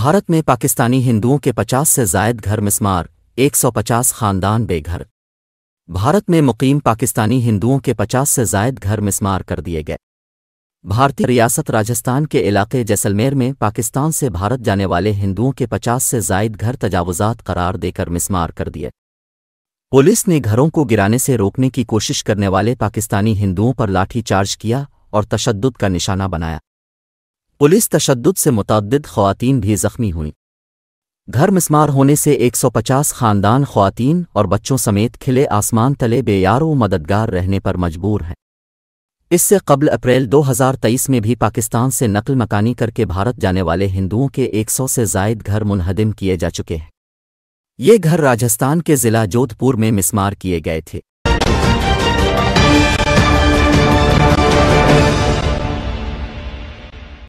भारत में पाकिस्तानी हिंदुओं के 50 से जायद घर मिसमार 150 खानदान बेघर भारत में मुकीम पाकिस्तानी हिंदुओं के 50 से जायद घर मिसमार कर दिए गए भारतीय रियासत राजस्थान के इलाके जैसलमेर में पाकिस्तान से भारत जाने वाले हिंदुओं के 50 से जायद घर तजावजात करार देकर मिसमार कर दिए पुलिस ने घरों को गिराने से रोकने की कोशिश करने वाले पाकिस्तानी हिंदुओं पर लाठीचार्ज किया और तशद का निशाना बनाया पुलिस तशद से मुतद खुवान भी जख्मी हुईं घर मिसमार होने से 150 खानदान खुवान और बच्चों समेत खिले आसमान तले बेयारों मददगार रहने पर मजबूर हैं इससे कबल अप्रैल 2023 में भी पाकिस्तान से नकल मकानी करके भारत जाने वाले हिंदुओं के 100 से जायद घर मुनहदम किए जा चुके हैं ये घर राजस्थान के ज़िला जोधपुर में मिसमार किए गए थे